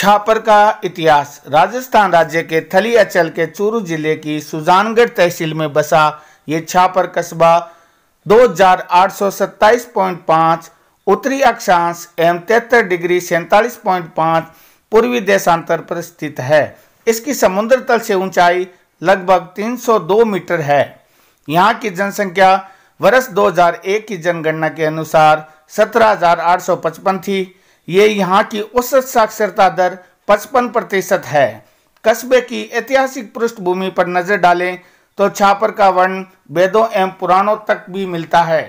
छापर का इतिहास राजस्थान राज्य के थली अचल के चूरू जिले की सुजानगढ़ तहसील में बसा ये छापर कस्बा 2827.5 उत्तरी अक्षांश एवं तिहत्तर डिग्री सैंतालीस पूर्वी देशांतर पर स्थित है इसकी समुद्र तल से ऊंचाई लगभग 302 मीटर है यहाँ की जनसंख्या वर्ष 2001 की जनगणना के अनुसार 17,855 थी ये यहाँ की औसत साक्षरता दर 55 प्रतिशत है कस्बे की ऐतिहासिक पृष्ठभूमि पर नजर डालें तो छापर का वर्ण वेदों एवं पुराणों तक भी मिलता है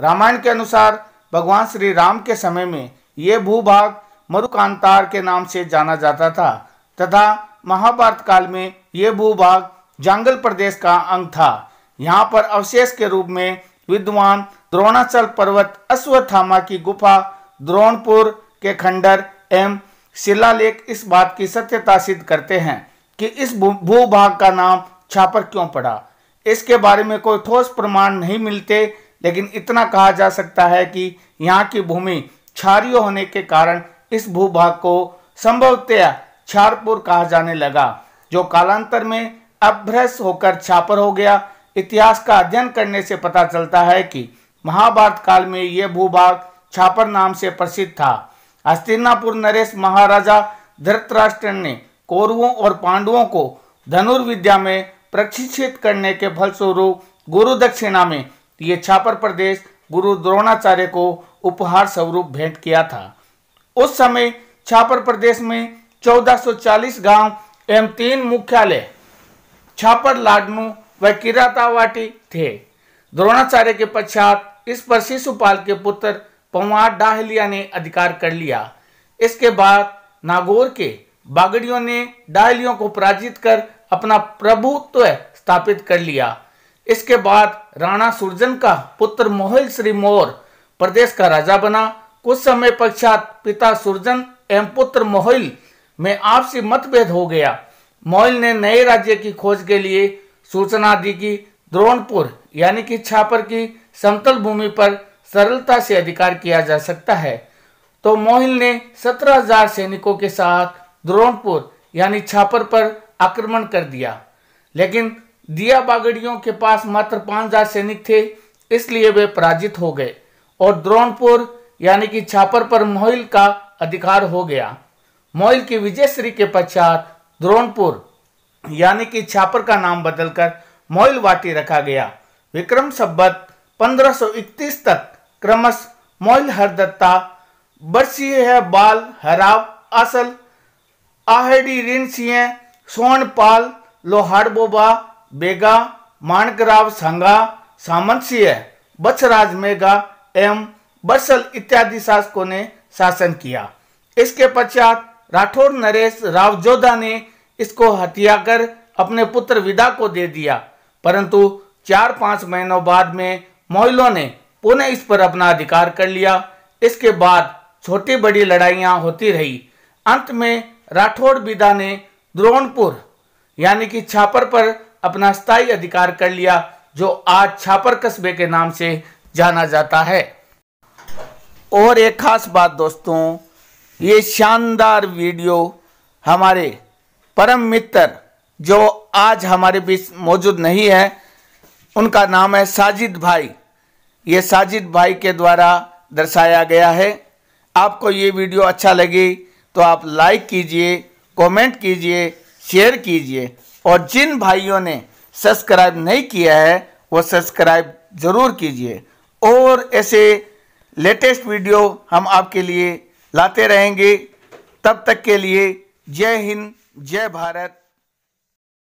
रामायण के अनुसार भगवान श्री राम के समय में ये भूभाग मरुकांतार के नाम से जाना जाता था तथा महाभारत काल में ये भूभाग जंगल प्रदेश का अंग था यहाँ पर अवशेष के रूप में विद्वान द्रोणाचल पर्वत अश्वत्थामा की गुफा द्रोणपुर के खंडर एवं शिलालेख इस बात की सत्यता सिद्ध करते हैं कि इस भूभाग का नाम छापर क्यों पड़ा इसके बारे में कोई ठोस प्रमाण नहीं मिलते लेकिन इतना कहा जा सकता है कि यहाँ की भूमि क्षारिय होने के कारण इस भूभाग को संभवतया छारपुर कहा जाने लगा जो कालांतर में अभ्रस होकर छापर हो गया इतिहास का अध्ययन करने से पता चलता है कि महाभारत काल में यह भूभाग छापर नाम से प्रसिद्ध था हस्तिनापुर नरेश महाराजा धृतराष्ट्र ने कौरवों और पांडवों को धनुर्विद्या में प्रशिक्षित करने के फलस्वरूप गुरु दक्षिणा में ये छापर प्रदेश गुरु द्रोणाचार्य को उपहार स्वरूप भेंट किया था उस समय छापर प्रदेश में 1440 गांव एवं तीन मुख्यालय छापर लाडनू व किरातावाटी थे द्रोणाचार्य के पश्चात इस पर शिशुपाल के पुत्र पवा डाहलिया ने अधिकार कर लिया इसके बाद नागौर के बागड़ियों ने डाहलियों को पराजित कर अपना प्रभुत्व स्थापित कर लिया इसके बाद राणा सुरजन का पुत्र मोहल श्री मोर प्रदेश का राजा बना कुछ समय पश्चात पिता सुरजन एवं पुत्र मोहल में आपसी मतभेद हो गया मोहल ने नए राज्य की खोज के लिए सूचना दी कि द्रोणपुर यानी कि छापर की समतल भूमि पर सरलता से अधिकार किया जा सकता है तो मोहिल ने 17,000 सैनिकों के साथ द्रोणपुर यानी छापर पर आक्रमण कर दिया लेकिन दिया बागड़ियों के पास मात्र 5,000 सैनिक थे इसलिए वे पराजित हो गए और द्रोणपुर यानी कि छापर पर मोहिल का अधिकार हो गया मोहिल की विजयश्री के पश्चात द्रोणपुर यानी कि छापर का नाम बदलकर वाटी रखा गया विक्रम सब्बत 1531 तक क्रमश मोइल हरदत्ता बरसी है बाल हराव असल आहडी रिनसिए सोनपाल लोहारबोबा बेगा मानकराव संगा सिंह बसराज मेगा एवं बरसल इत्यादि शासकों ने शासन किया इसके पश्चात राठौर नरेश राव जोधा ने इसको हत्या कर अपने पुत्र विदा को दे दिया परंतु चार पांच महीनों बाद में मोइलों ने पुनः इस पर अपना अधिकार कर लिया इसके बाद छोटी बड़ी लड़ाइया होती रही अंत में राठौड़ बिदा ने द्रोणपुर यानी कि छापर पर अपना स्थायी अधिकार कर लिया जो आज छापर कस्बे के नाम से जाना जाता है और एक खास बात दोस्तों ये शानदार वीडियो हमारे परम मित्र जो आज हमारे बीच मौजूद नहीं है उनका नाम है साजिद भाई ये साजिद भाई के द्वारा दर्शाया गया है आपको ये वीडियो अच्छा लगे तो आप लाइक कीजिए कमेंट कीजिए शेयर कीजिए और जिन भाइयों ने सब्सक्राइब नहीं किया है वो सब्सक्राइब ज़रूर कीजिए और ऐसे लेटेस्ट वीडियो हम आपके लिए लाते रहेंगे तब तक के लिए जय हिंद जय भारत